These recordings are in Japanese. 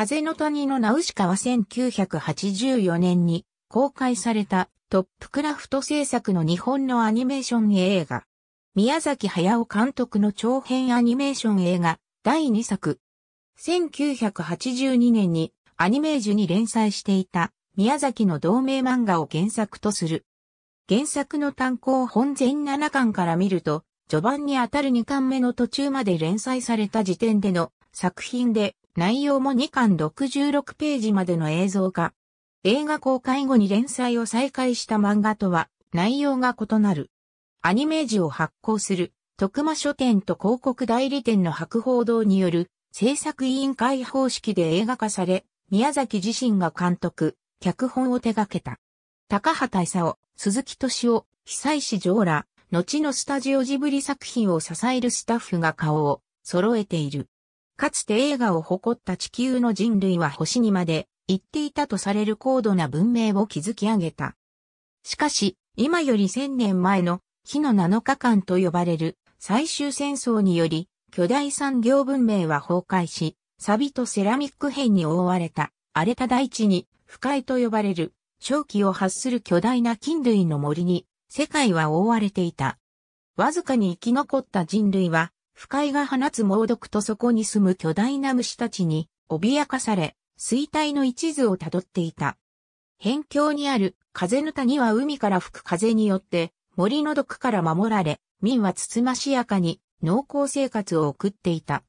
風の谷のナウシカは1984年に公開されたトップクラフト制作の日本のアニメーション映画。宮崎駿監督の長編アニメーション映画第2作。1982年にアニメージュに連載していた宮崎の同名漫画を原作とする。原作の単行本全7巻から見ると、序盤にあたる2巻目の途中まで連載された時点での作品で内容も2巻66ページまでの映像化。映画公開後に連載を再開した漫画とは内容が異なる。アニメージを発行する、徳間書店と広告代理店の博報堂による制作委員会方式で映画化され、宮崎自身が監督、脚本を手掛けた。高畑勲、鈴木敏夫、久石譲ら、後のスタジオジブリ作品を支えるスタッフが顔を揃えている。かつて映画を誇った地球の人類は星にまで行っていたとされる高度な文明を築き上げた。しかし、今より千年前の火の7日間と呼ばれる最終戦争により、巨大産業文明は崩壊し、サビとセラミック片に覆われた荒れた大地に不快と呼ばれる正気を発する巨大な菌類の森に世界は覆われていた。わずかに生き残った人類は不快が放つ猛毒とそこに住む巨大な虫たちに脅かされ、衰退の一途をたどっていた。辺境にある風の谷は海から吹く風によって森の毒から守られ、民はつつましやかに濃厚生活を送っていた。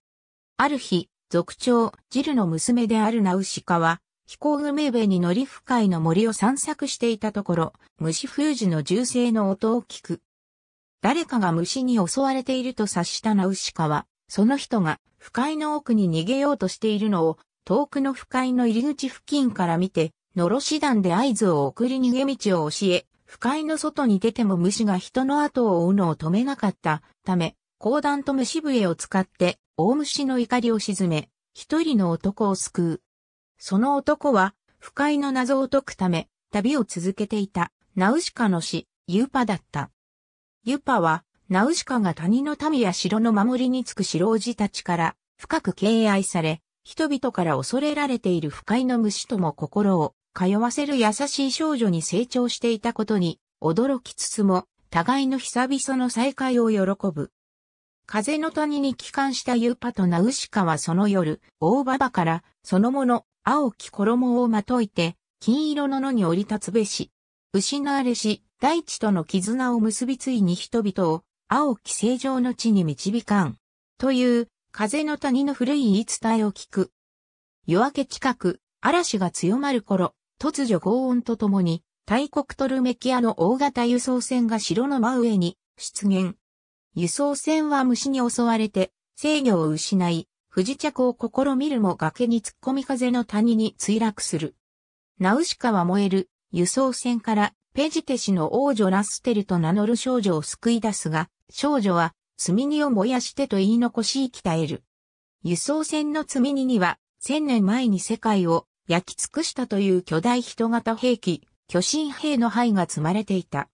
ある日、族長、ジルの娘であるナウシカは、飛行具名弁に乗り深いの森を散策していたところ、虫封じの銃声の音を聞く。誰かが虫に襲われていると察したナウシカは、その人が不快の奥に逃げようとしているのを、遠くの不快の入り口付近から見て、のろし団で合図を送り逃げ道を教え、不快の外に出ても虫が人の後を追うのを止めなかったため、鋼弾と虫笛を使って、大虫の怒りを鎮め、一人の男を救う。その男は、不快の謎を解くため、旅を続けていた、ナウシカの死、ユーパだった。ユパは、ナウシカが谷の民や城の守りにつく白王子たちから深く敬愛され、人々から恐れられている不快の虫とも心を通わせる優しい少女に成長していたことに驚きつつも、互いの久々の再会を喜ぶ。風の谷に帰還したユーパとナウシカはその夜、大馬場からそのもの青き衣をまといて、金色の野に降り立つべし。失われし、大地との絆を結びついに人々を青き正常の地に導かん。という風の谷の古い言い伝えを聞く。夜明け近く、嵐が強まる頃、突如轟音とともに、大国トルメキアの大型輸送船が城の真上に出現。輸送船は虫に襲われて制御を失い、不時着を試みるも崖に突っ込み風の谷に墜落する。ナウシカは燃える輸送船からペジテ氏の王女ラステルと名乗る少女を救い出すが、少女は、積荷を燃やしてと言い残し生きえる。輸送船の積荷には、千年前に世界を焼き尽くしたという巨大人型兵器、巨神兵の灰が積まれていた。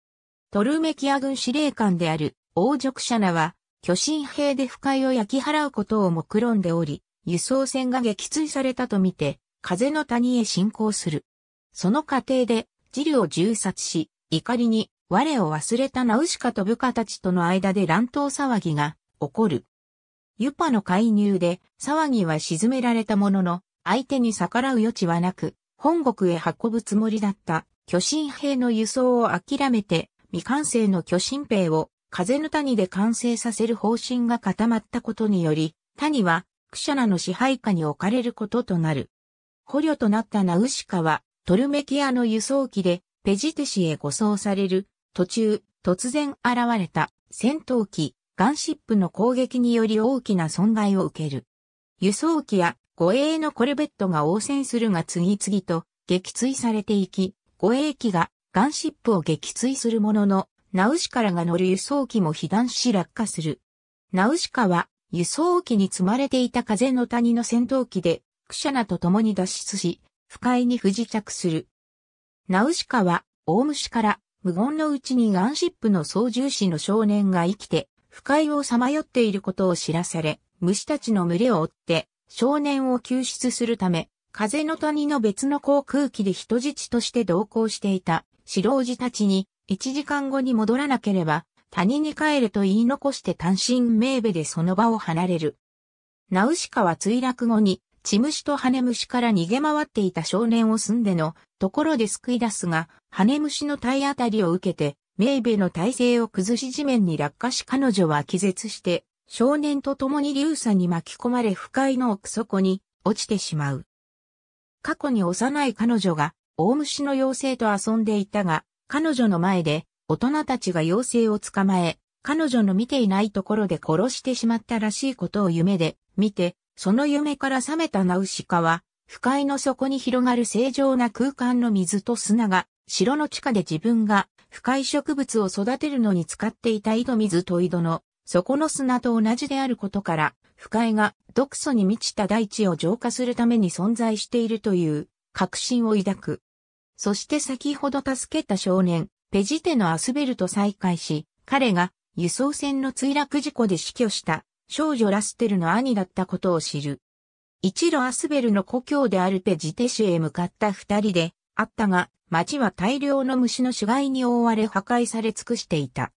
トルメキア軍司令官である王族者ナは、巨神兵で不快を焼き払うことを目論んでおり、輸送船が撃墜されたとみて、風の谷へ進行する。その過程で、ジルを銃殺し、怒りに我を忘れたナウシカと部下たちとの間で乱闘騒ぎが起こる。ユパの介入で騒ぎは沈められたものの、相手に逆らう余地はなく、本国へ運ぶつもりだった巨神兵の輸送を諦めて、未完成の巨神兵を風の谷で完成させる方針が固まったことにより、谷はクシャナの支配下に置かれることとなる。捕虜となったナウシカはトルメキアの輸送機でペジテシへ護送される途中突然現れた戦闘機ガンシップの攻撃により大きな損害を受ける。輸送機や護衛のコルベットが応戦するが次々と撃墜されていき、護衛機がガンシップを撃墜するものの、ナウシカらが乗る輸送機も被弾し落下する。ナウシカは輸送機に積まれていた風の谷の戦闘機でクシャナと共に脱出し、不快に不時着する。ナウシカは、大虫から、無言のうちにガンシップの操縦士の少年が生きて、不快をさまよっていることを知らされ、虫たちの群れを追って、少年を救出するため、風の谷の別の航空機で人質として同行していた、白王子たちに、1時間後に戻らなければ、谷に帰れと言い残して単身名部でその場を離れる。ナウシカは墜落後に血虫と羽虫から逃げ回っていた少年を住んでのところで救い出すが、羽虫の体当たりを受けて、メイベの体勢を崩し地面に落下し彼女は気絶して、少年と共に流砂に巻き込まれ不快の奥底に落ちてしまう。過去に幼い彼女が大虫の妖精と遊んでいたが、彼女の前で大人たちが妖精を捕まえ、彼女の見ていないところで殺してしまったらしいことを夢で見て、その夢から覚めたナウシカは、不快の底に広がる正常な空間の水と砂が、城の地下で自分が不快植物を育てるのに使っていた井戸水と井戸の底の砂と同じであることから、不快が毒素に満ちた大地を浄化するために存在しているという確信を抱く。そして先ほど助けた少年、ペジテのアスベルと再会し、彼が輸送船の墜落事故で死去した少女ラステルの兄だったことを知る。一路アスベルの故郷であるペジテ市へ向かった二人で、あったが、町は大量の虫の死骸に覆われ破壊され尽くしていた。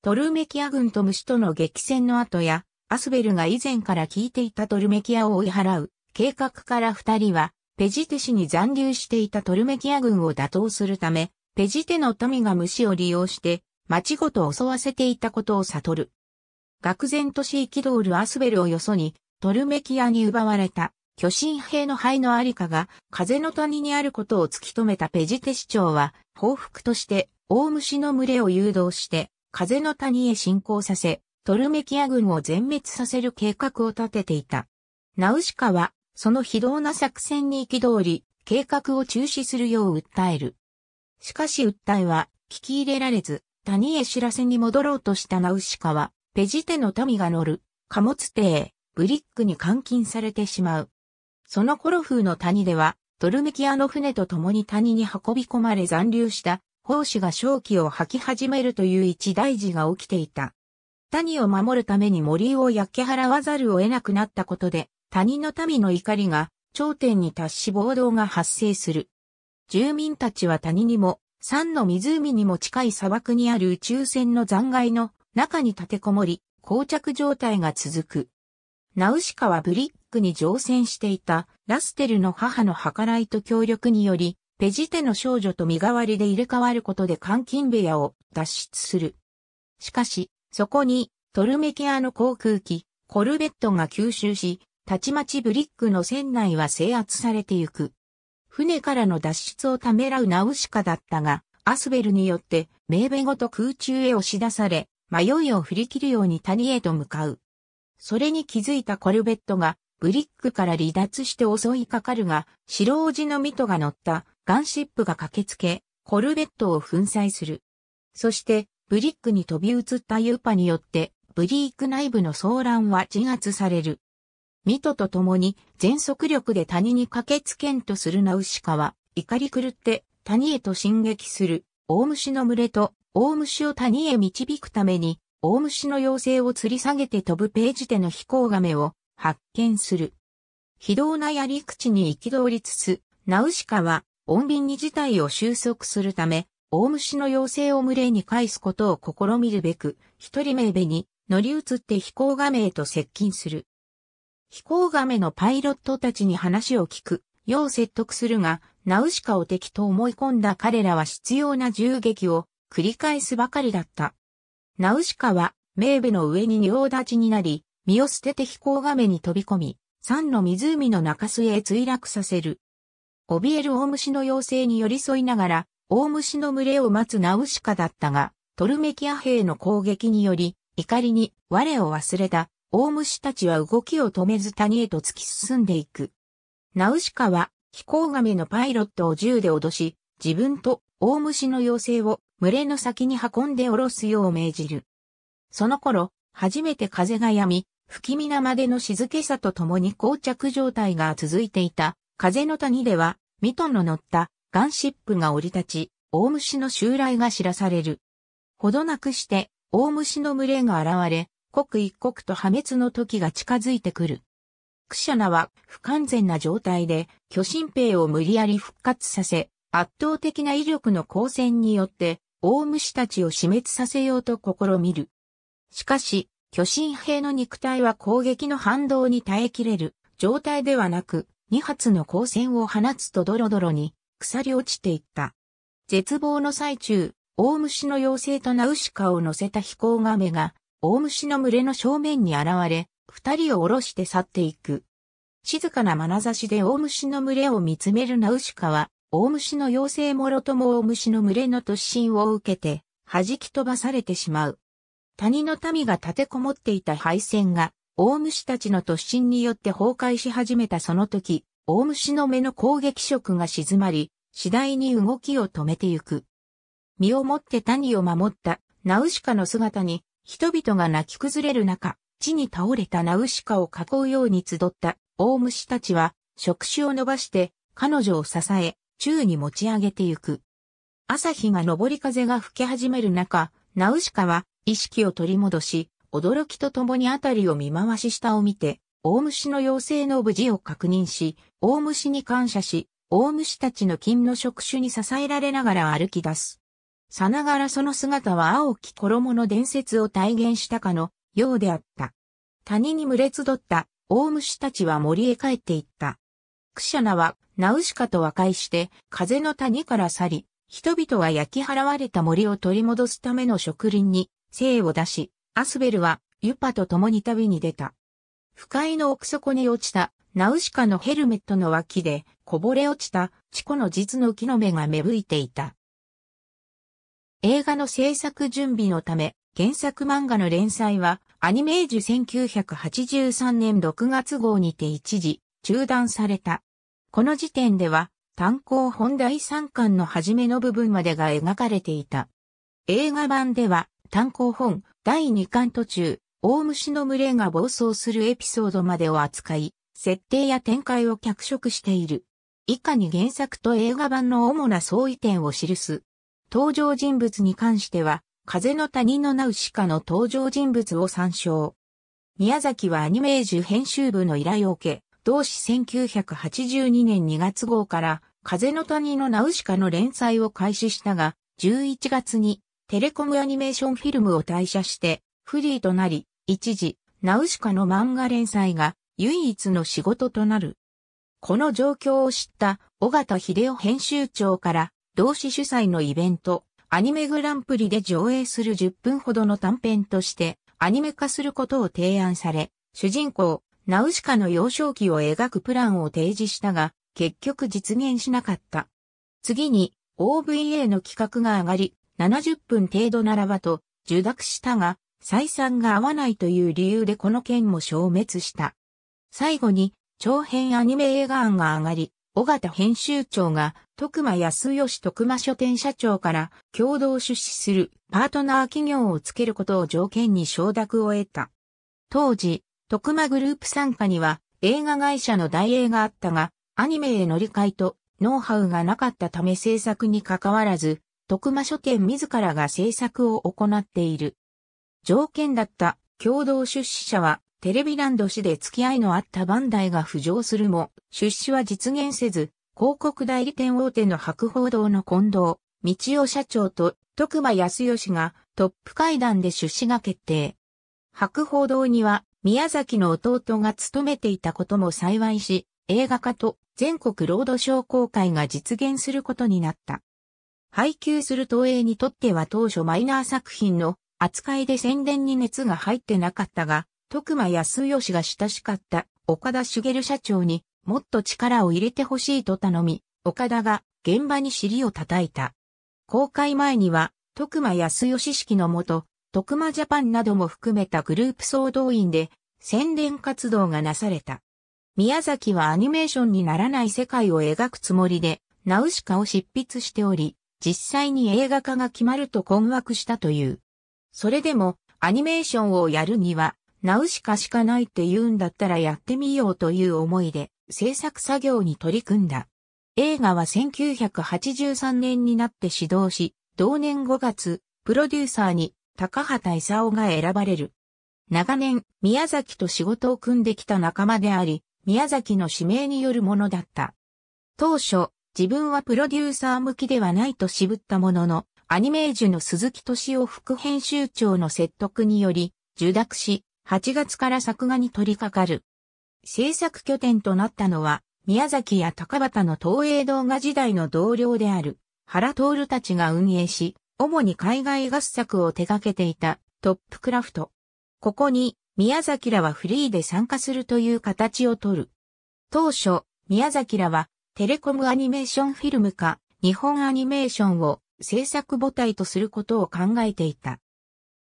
トルメキア軍と虫との激戦の後や、アスベルが以前から聞いていたトルメキアを追い払う計画から二人は、ペジテ市に残留していたトルメキア軍を打倒するため、ペジテの民が虫を利用して、町ごと襲わせていたことを悟る。愕然とし憤るアスベルをよそに、トルメキアに奪われた、巨神兵の灰のありかが、風の谷にあることを突き止めたペジテ市長は、報復として、大虫の群れを誘導して、風の谷へ侵攻させ、トルメキア軍を全滅させる計画を立てていた。ナウシカは、その非道な作戦に憤り、計画を中止するよう訴える。しかし訴えは、聞き入れられず、谷へ知らせに戻ろうとしたナウシカは、ペジテの民が乗る貨物艇ブリックに監禁されてしまう。その頃風の谷ではトルメキアの船と共に谷に運び込まれ残留した砲士が正気を吐き始めるという一大事が起きていた。谷を守るために森を焼き払わざるを得なくなったことで、谷の民の怒りが頂点に達し暴動が発生する。住民たちは谷にも、山の湖にも近い砂漠にある宇宙船の残骸の中に立てこもり、膠着状態が続く。ナウシカはブリックに乗船していたラステルの母の計らいと協力により、ペジテの少女と身代わりで入れ替わることで監禁部屋を脱出する。しかし、そこにトルメキアの航空機、コルベットが吸収し、たちまちブリックの船内は制圧されてゆく。船からの脱出をためらうナウシカだったが、アスベルによって、メーベごと空中へ押し出され、迷いを振り切るように谷へと向かう。それに気づいたコルベットが、ブリックから離脱して襲いかかるが、白王子のミトが乗ったガンシップが駆けつけ、コルベットを粉砕する。そして、ブリックに飛び移ったユーパによって、ブリーク内部の騒乱は自圧される。ミトと共に全速力で谷に駆けつけんとするナウシカは、怒り狂って谷へと進撃する、大虫の群れと大虫を谷へ導くために、大虫の妖精を吊り下げて飛ぶページでの飛行亀を発見する。非道なやり口に憤りつつ、ナウシカは、穏便に事態を収束するため、大虫の妖精を群れに返すことを試みるべく、一人目べに乗り移って飛行亀へと接近する。飛行亀のパイロットたちに話を聞く、よう説得するが、ナウシカを敵と思い込んだ彼らは必要な銃撃を繰り返すばかりだった。ナウシカは、名部の上に仁王立ちになり、身を捨てて飛行亀に飛び込み、山の湖の中州へ墜落させる。怯える大虫の妖精に寄り添いながら、大虫の群れを待つナウシカだったが、トルメキア兵の攻撃により、怒りに我を忘れた大虫たちは動きを止めず谷へと突き進んでいく。ナウシカは飛行亀のパイロットを銃で脅し、自分と大虫の妖精を群れの先に運んでおろすよう命じる。その頃、初めて風が止み、不気味なまでの静けさとともに膠着状態が続いていた、風の谷では、ミトンの乗ったガンシップが降り立ち、大虫の襲来が知らされる。ほどなくして、大虫の群れが現れ、刻一刻と破滅の時が近づいてくる。クシャナは不完全な状態で巨神兵を無理やり復活させ、圧倒的な威力の光線によって、大虫たちを死滅させようと試みる。しかし、巨神兵の肉体は攻撃の反動に耐えきれる状態ではなく、二発の光線を放つとドロドロに腐り落ちていった。絶望の最中、大虫の妖精とナウシカを乗せた飛行ガメが、大虫の群れの正面に現れ、二人を下ろして去っていく。静かな眼差しで大虫の群れを見つめるナウシカは、大虫の妖精もろとも大虫の群れの突進を受けて、弾き飛ばされてしまう。谷の民が立てこもっていた配線が、大虫たちの突進によって崩壊し始めたその時、大虫の目の攻撃色が静まり、次第に動きを止めてゆく。身をもって谷を守ったナウシカの姿に、人々が泣き崩れる中、地に倒れたナウシカを囲うように集った大虫たちは、触手を伸ばして彼女を支え、宙に持ち上げてゆく。朝日が昇り風が吹き始める中、ナウシカは意識を取り戻し、驚きとともにあたりを見回し下を見て、大虫の妖精の無事を確認し、大虫に感謝し、大虫たちの金の触手に支えられながら歩き出す。さながらその姿は青き衣の伝説を体現したかのようであった。谷に群れ集った大虫たちは森へ帰っていった。クシャナはナウシカと和解して風の谷から去り、人々は焼き払われた森を取り戻すための植林に精を出し、アスベルはユパと共に旅に出た。不快の奥底に落ちたナウシカのヘルメットの脇でこぼれ落ちたチコの実の木の芽が芽吹いていた。映画の制作準備のため、原作漫画の連載はアニメージュ1983年6月号にて一時中断された。この時点では、単行本第3巻の初めの部分までが描かれていた。映画版では、単行本第2巻途中、大虫の群れが暴走するエピソードまでを扱い、設定や展開を脚色している。以下に原作と映画版の主な相違点を記す。登場人物に関しては、風の谷のナウシカの登場人物を参照。宮崎はアニメージュ編集部の依頼を受け、同誌1982年2月号から、風の谷のナウシカの連載を開始したが、11月にテレコムアニメーションフィルムを退社して、フリーとなり、一時、ナウシカの漫画連載が唯一の仕事となる。この状況を知った、尾形秀夫編集長から、同志主催のイベント、アニメグランプリで上映する10分ほどの短編として、アニメ化することを提案され、主人公、ナウシカの幼少期を描くプランを提示したが、結局実現しなかった。次に、OVA の企画が上がり、70分程度ならばと、受諾したが、採算が合わないという理由でこの件も消滅した。最後に、長編アニメ映画案が上がり、尾形編集長が徳間康義徳間書店社長から共同出資するパートナー企業をつけることを条件に承諾を得た。当時、徳間グループ参加には映画会社の大映があったが、アニメへ乗り換えとノウハウがなかったため制作に関わらず、徳間書店自らが制作を行っている。条件だった共同出資者はテレビランド氏で付き合いのあったバンダイが浮上するも、出資は実現せず、広告代理店大手の博報堂の近藤、道夫社長と徳間康義がトップ会談で出資が決定。博報堂には宮崎の弟が務めていたことも幸いし、映画化と全国ロードショー公開が実現することになった。配給する東映にとっては当初マイナー作品の扱いで宣伝に熱が入ってなかったが、徳間康義が親しかった岡田茂社長にもっと力を入れてほしいと頼み、岡田が現場に尻を叩いた。公開前には徳間康義式のもと、徳間ジャパンなども含めたグループ総動員で宣伝活動がなされた。宮崎はアニメーションにならない世界を描くつもりで、ナウシカを執筆しており、実際に映画化が決まると困惑したという。それでも、アニメーションをやるには、ナウシカしかないって言うんだったらやってみようという思いで、制作作業に取り組んだ。映画は1983年になって始動し、同年5月、プロデューサーに高畑勲が選ばれる。長年、宮崎と仕事を組んできた仲間であり、宮崎の指名によるものだった。当初、自分はプロデューサー向きではないと渋ったものの、アニメージュの鈴木敏夫副編集長の説得により、受諾し、8月から作画に取り掛かる。制作拠点となったのは、宮崎や高畑の東映動画時代の同僚である、原徹たちが運営し、主に海外合作を手掛けていたトップクラフト。ここに宮崎らはフリーで参加するという形をとる。当初、宮崎らはテレコムアニメーションフィルムか日本アニメーションを制作母体とすることを考えていた。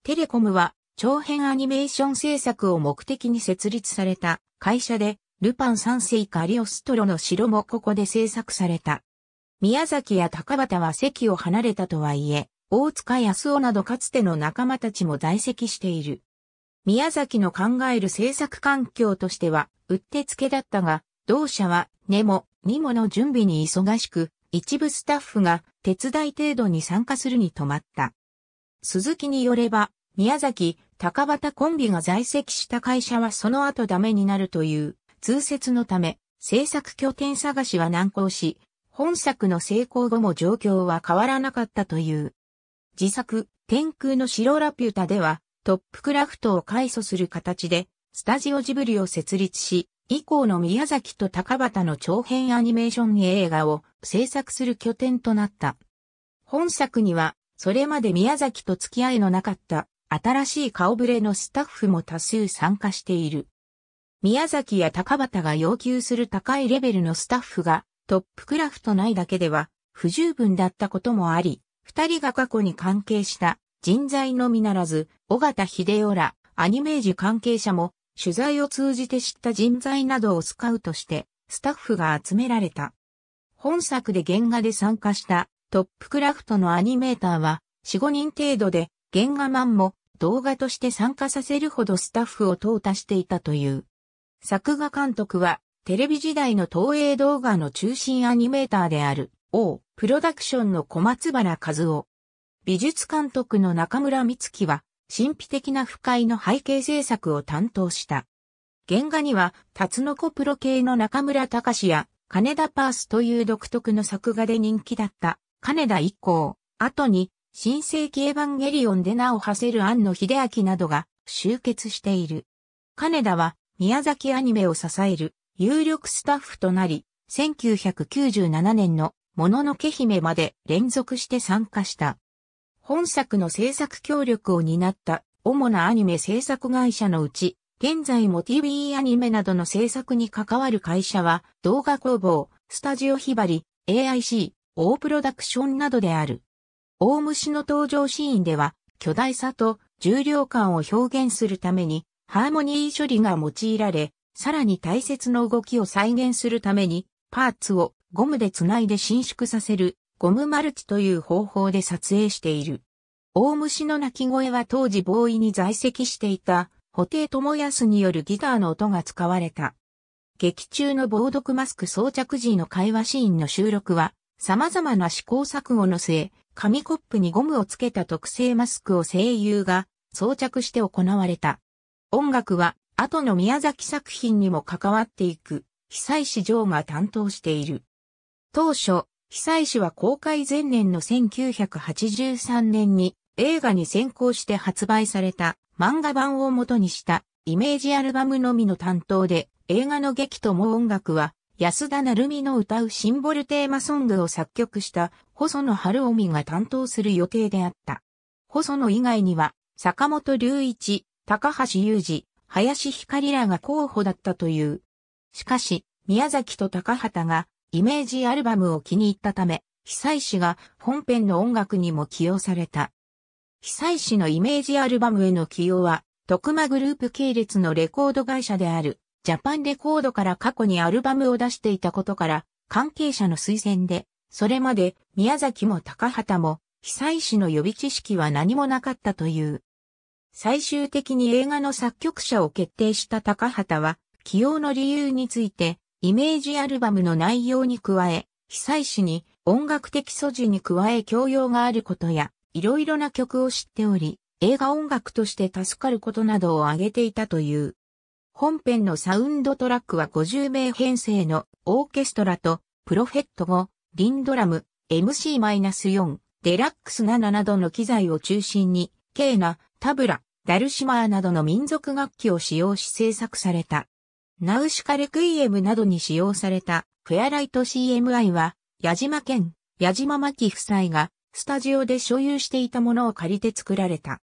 テレコムは長編アニメーション制作を目的に設立された会社で、ルパン三世かリオストロの城もここで制作された。宮崎や高畑は席を離れたとはいえ、大塚康夫などかつての仲間たちも在籍している。宮崎の考える制作環境としては、うってつけだったが、同社は、ネも、ニもの準備に忙しく、一部スタッフが手伝い程度に参加するに止まった。鈴木によれば、宮崎、高畑コンビが在籍した会社はその後ダメになるという、通説のため、制作拠点探しは難航し、本作の成功後も状況は変わらなかったという。自作、天空の城ラピュタでは、トップクラフトを改祖する形で、スタジオジブリを設立し、以降の宮崎と高畑の長編アニメーション映画を制作する拠点となった。本作には、それまで宮崎と付き合いのなかった新しい顔ぶれのスタッフも多数参加している。宮崎や高畑が要求する高いレベルのスタッフがトップクラフト内だけでは不十分だったこともあり、二人が過去に関係した人材のみならず、尾形秀夫らアニメージ関係者も取材を通じて知った人材などをスカウトしてスタッフが集められた。本作で原画で参加したトップクラフトのアニメーターは4、5人程度で原画マンも動画として参加させるほどスタッフを淘汰していたという。作画監督はテレビ時代の東映動画の中心アニメーターである O、プロダクションの小松原和夫。美術監督の中村光月は、神秘的な不快の背景制作を担当した。原画には、タツノコプロ系の中村隆や、金田パースという独特の作画で人気だった、金田一行、後に、新世紀エヴァンゲリオンで名を馳せる庵野秀明などが集結している。金田は、宮崎アニメを支える有力スタッフとなり、1997年のもののけ姫まで連続して参加した。本作の制作協力を担った主なアニメ制作会社のうち、現在も TV アニメなどの制作に関わる会社は、動画工房、スタジオひばり、AIC、ープロダクションなどである。大虫の登場シーンでは、巨大さと重量感を表現するために、ハーモニー処理が用いられ、さらに大切な動きを再現するために、パーツをゴムでつないで伸縮させるゴムマルチという方法で撮影している。大虫の鳴き声は当時ボーイに在籍していた、布袋智康によるギターの音が使われた。劇中の防毒マスク装着時の会話シーンの収録は、様々な試行錯誤の末、紙コップにゴムをつけた特製マスクを声優が装着して行われた。音楽は後の宮崎作品にも関わっていく、被災市場が担当している。当初、被災市は公開前年の1983年に映画に先行して発売された漫画版を元にしたイメージアルバムのみの担当で映画の劇とも音楽は安田成美の歌うシンボルテーマソングを作曲した細野晴臣が担当する予定であった。細野以外には坂本隆一、高橋裕二、林光らが候補だったという。しかし、宮崎と高畑がイメージアルバムを気に入ったため、久石が本編の音楽にも起用された。久石のイメージアルバムへの起用は、徳間グループ系列のレコード会社である、ジャパンレコードから過去にアルバムを出していたことから、関係者の推薦で、それまで宮崎も高畑も、久石の予備知識は何もなかったという。最終的に映画の作曲者を決定した高畑は、起用の理由について、イメージアルバムの内容に加え、被災市に音楽的素地に加え教養があることや、いろいろな曲を知っており、映画音楽として助かることなどを挙げていたという。本編のサウンドトラックは50名編成のオーケストラと、プロフェット5、リンドラム、MC-4、デラックス7などの機材を中心に、ケーナ、タブラ、ダルシマーなどの民族楽器を使用し制作された。ナウシカレクイエムなどに使用されたフェアライト CMI は、矢島県、矢島巻夫妻が、スタジオで所有していたものを借りて作られた。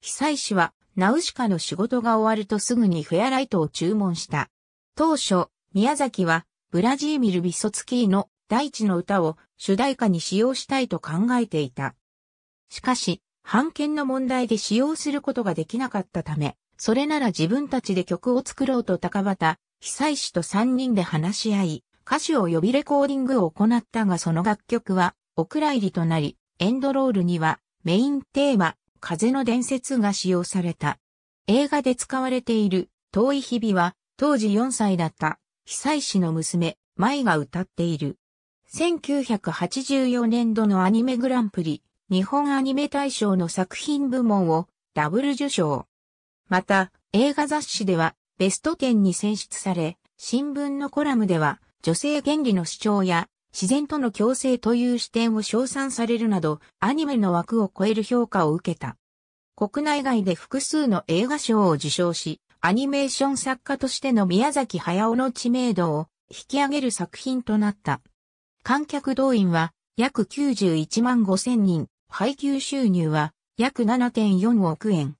被災市は、ナウシカの仕事が終わるとすぐにフェアライトを注文した。当初、宮崎は、ブラジーミル・ビソツキーの大地の歌を主題歌に使用したいと考えていた。しかし、版権の問題で使用することができなかったため、それなら自分たちで曲を作ろうと高畑、久石と三人で話し合い、歌手を呼びレコーディングを行ったがその楽曲は、お蔵入りとなり、エンドロールには、メインテーマ、風の伝説が使用された。映画で使われている、遠い日々は、当時4歳だった、久石の娘、舞が歌っている。1984年度のアニメグランプリ、日本アニメ大賞の作品部門をダブル受賞。また、映画雑誌ではベスト10に選出され、新聞のコラムでは女性権利の主張や自然との共生という視点を称賛されるなど、アニメの枠を超える評価を受けた。国内外で複数の映画賞を受賞し、アニメーション作家としての宮崎駿の知名度を引き上げる作品となった。観客動員は約91万5千人、配給収入は約7.4億円。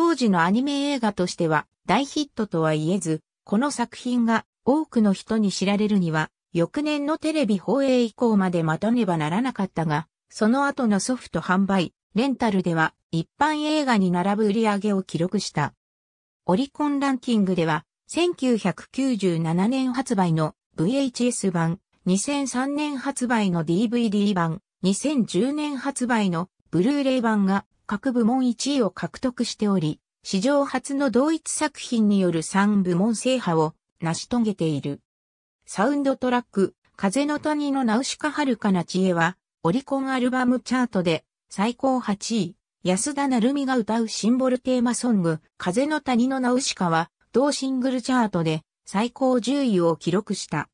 当時のアニメ映画としては大ヒットとは言えず、この作品が多くの人に知られるには、翌年のテレビ放映以降まで待たねばならなかったが、その後のソフト販売、レンタルでは一般映画に並ぶ売り上げを記録した。オリコンランキングでは、1997年発売の VHS 版、2003年発売の DVD 版、2010年発売のブルーレイ版が各部門1位を獲得しており、史上初の同一作品による3部門制覇を成し遂げている。サウンドトラック、風の谷のナウシカ遥かな知恵は、オリコンアルバムチャートで最高8位。安田なるみが歌うシンボルテーマソング、風の谷のナウシカは、同シングルチャートで最高10位を記録した。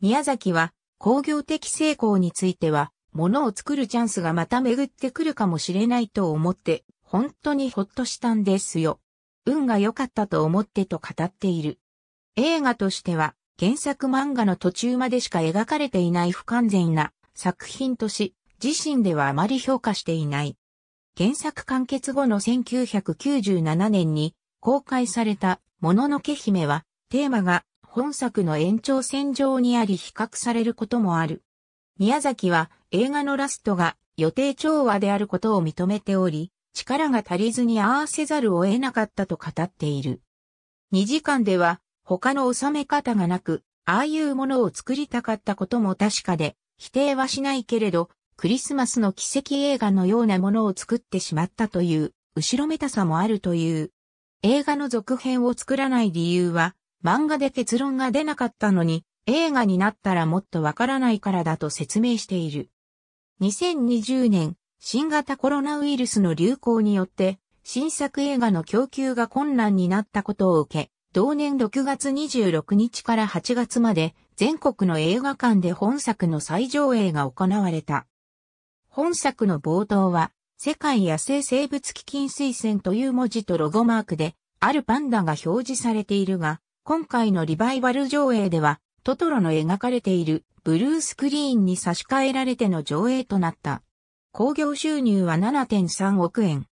宮崎は工業的成功については、ものを作るチャンスがまた巡ってくるかもしれないと思って、本当にほっとしたんですよ。運が良かったと思ってと語っている。映画としては、原作漫画の途中までしか描かれていない不完全な作品とし、自身ではあまり評価していない。原作完結後の1997年に公開されたもののけ姫はテーマが本作の延長線上にあり比較されることもある。宮崎は映画のラストが予定調和であることを認めており、力が足りずにああせざるを得なかったと語っている。2時間では他の収め方がなく、ああいうものを作りたかったことも確かで、否定はしないけれど、クリスマスの奇跡映画のようなものを作ってしまったという、後ろめたさもあるという。映画の続編を作らない理由は、漫画で結論が出なかったのに、映画になったらもっとわからないからだと説明している。2020年、新型コロナウイルスの流行によって、新作映画の供給が困難になったことを受け、同年6月26日から8月まで、全国の映画館で本作の再上映が行われた。本作の冒頭は、世界野生生物基金推薦という文字とロゴマークで、あるパンダが表示されているが、今回のリバイバル上映では、トトロの描かれているブルースクリーンに差し替えられての上映となった。興行収入は7.3億円。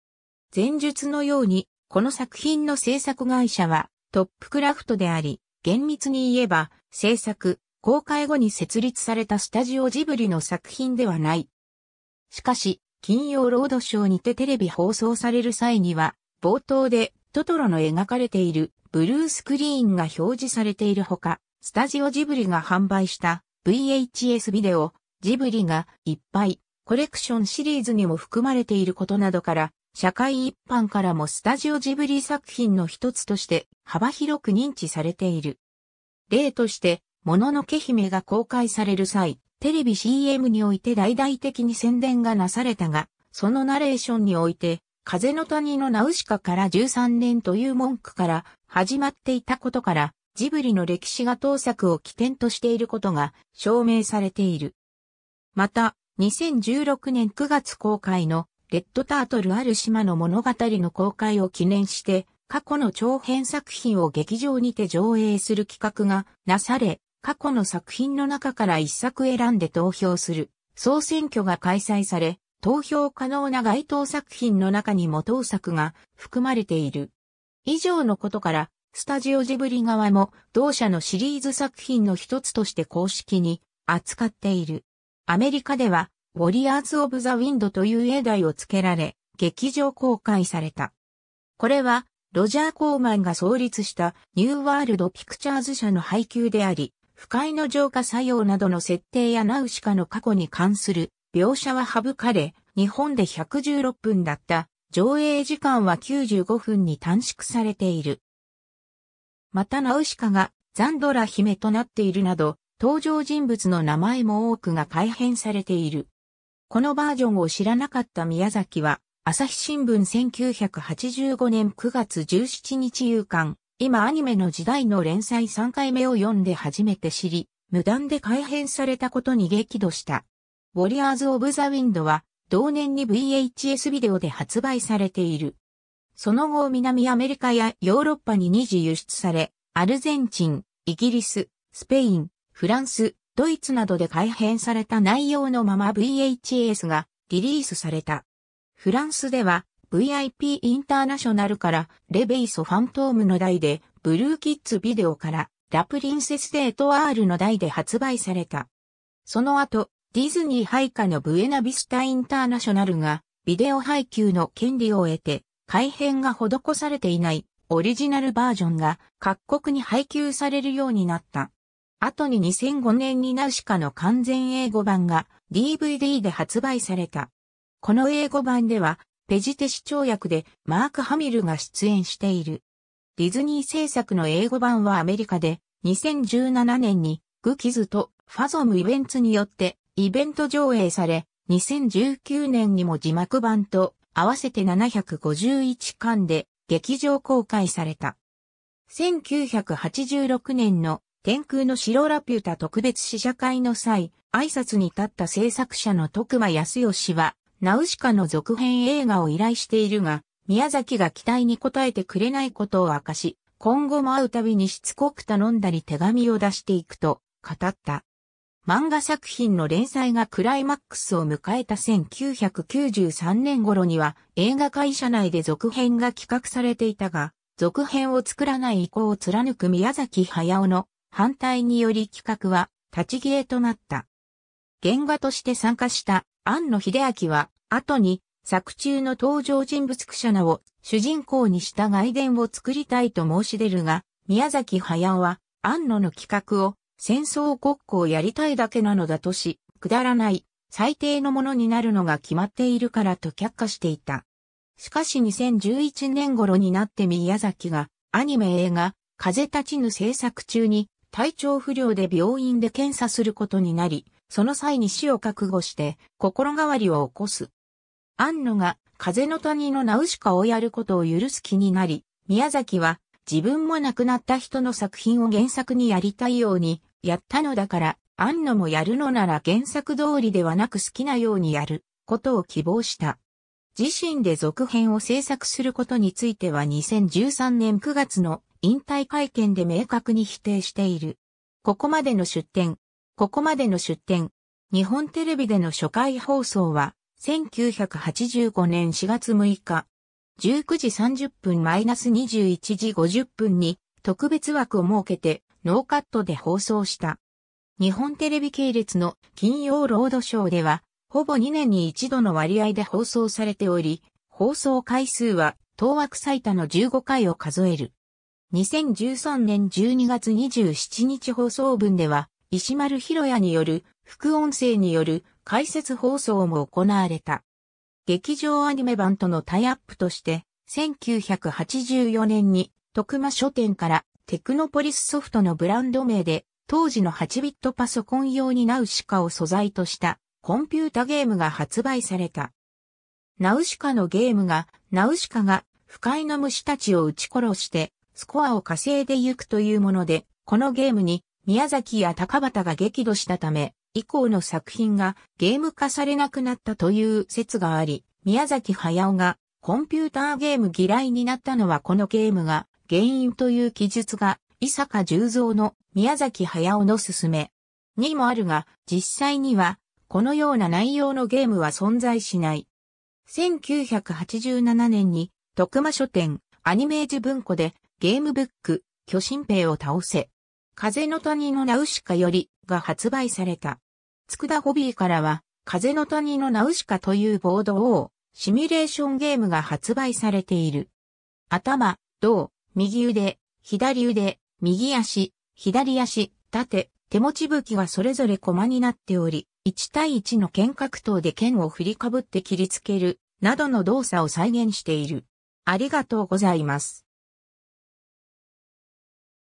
前述のように、この作品の制作会社はトップクラフトであり、厳密に言えば、制作、公開後に設立されたスタジオジブリの作品ではない。しかし、金曜ロードショーにてテレビ放送される際には、冒頭でトトロの描かれているブルースクリーンが表示されているほか、スタジオジブリが販売した VHS ビデオ、ジブリがいっぱいコレクションシリーズにも含まれていることなどから、社会一般からもスタジオジブリ作品の一つとして幅広く認知されている。例として、もののけ姫が公開される際、テレビ CM において大々的に宣伝がなされたが、そのナレーションにおいて、風の谷のナウシカから13年という文句から始まっていたことから、ジブリの歴史が当作を起点としていることが証明されている。また、2016年9月公開のレッドタートルある島の物語の公開を記念して、過去の長編作品を劇場にて上映する企画がなされ、過去の作品の中から一作選んで投票する総選挙が開催され、投票可能な該当作品の中にも当作が含まれている。以上のことから、スタジオジブリ側も同社のシリーズ作品の一つとして公式に扱っている。アメリカでは、ウォリアーズ・オブ・ザ・ウィンドという英題を付けられ、劇場公開された。これは、ロジャー・コーマンが創立したニューワールド・ピクチャーズ社の配給であり、不快の浄化作用などの設定やナウシカの過去に関する描写は省かれ、日本で116分だった上映時間は95分に短縮されている。またナウシカがザンドラ姫となっているなど、登場人物の名前も多くが改変されている。このバージョンを知らなかった宮崎は、朝日新聞1985年9月17日夕刊、今アニメの時代の連載3回目を読んで初めて知り、無断で改変されたことに激怒した。ウォリアーズ・オブ・ザ・ウィンドは、同年に VHS ビデオで発売されている。その後南アメリカやヨーロッパに二次輸出され、アルゼンチン、イギリス、スペイン、フランス、ドイツなどで改変された内容のまま VHS がリリースされた。フランスでは VIP インターナショナルからレベイソ・ファントームの代でブルーキッズビデオからラプリンセス・デート・アールの代で発売された。その後、ディズニー配下のブエナビスタ・インターナショナルがビデオ配給の権利を得て改変が施されていないオリジナルバージョンが各国に配給されるようになった。後に2005年にナウシカの完全英語版が DVD で発売された。この英語版ではペジテ市長役でマーク・ハミルが出演している。ディズニー制作の英語版はアメリカで2017年にグキズとファゾムイベンツによってイベント上映され2019年にも字幕版と合わせて751巻で劇場公開された。1986年の天空の城ラピュタ特別試写会の際、挨拶に立った制作者の徳間康義は、ナウシカの続編映画を依頼しているが、宮崎が期待に応えてくれないことを明かし、今後も会うたびにしつこく頼んだり手紙を出していくと語った。漫画作品の連載がクライマックスを迎えた1993年頃には映画会社内で続編が企画されていたが、続編を作らない意向を貫く宮崎駿の反対により企画は立ち消えとなった。原画として参加した庵野秀明は後に作中の登場人物クシャナを主人公にした外伝を作りたいと申し出るが、宮崎駿は庵野の企画を戦争ごっこをやりたいだけなのだとし、くだらない、最低のものになるのが決まっているからと却下していた。しかし2011年頃になって宮崎がアニメ映画、風立ちぬ制作中に体調不良で病院で検査することになり、その際に死を覚悟して心変わりを起こす。安野が風の谷のナウシカをやることを許す気になり、宮崎は自分も亡くなった人の作品を原作にやりたいようにやったのだから、あんのもやるのなら原作通りではなく好きなようにやることを希望した。自身で続編を制作することについては2013年9月の引退会見で明確に否定している。ここまでの出展、ここまでの出展、日本テレビでの初回放送は1985年4月6日、19時30分 -21 時50分に特別枠を設けてノーカットで放送した。日本テレビ系列の金曜ロードショーでは、ほぼ2年に一度の割合で放送されており、放送回数は当枠最多の15回を数える。2013年12月27日放送分では、石丸博也による副音声による解説放送も行われた。劇場アニメ版とのタイアップとして、1984年に徳間書店からテクノポリスソフトのブランド名で、当時の8ビットパソコン用にナウシカを素材としたコンピュータゲームが発売された。ナウシカのゲームが、ナウシカが不快な虫たちを撃ち殺してスコアを稼いでゆくというもので、このゲームに宮崎や高畑が激怒したため、以降の作品がゲーム化されなくなったという説があり、宮崎駿がコンピューターゲーム嫌いになったのはこのゲームが原因という記述が、伊坂十三の宮崎駿の勧めにもあるが、実際には、このような内容のゲームは存在しない。1987年に、徳間書店、アニメージ文庫で、ゲームブック、巨神兵を倒せ。風の谷のナウシカより、が発売された。佃ホビーからは、風の谷のナウシカというボードを、シミュレーションゲームが発売されている。頭、銅、右腕、左腕、右足、左足、縦、手持ち武器はそれぞれ駒になっており、1対1の剣格闘で剣を振りかぶって切りつける、などの動作を再現している。ありがとうございます。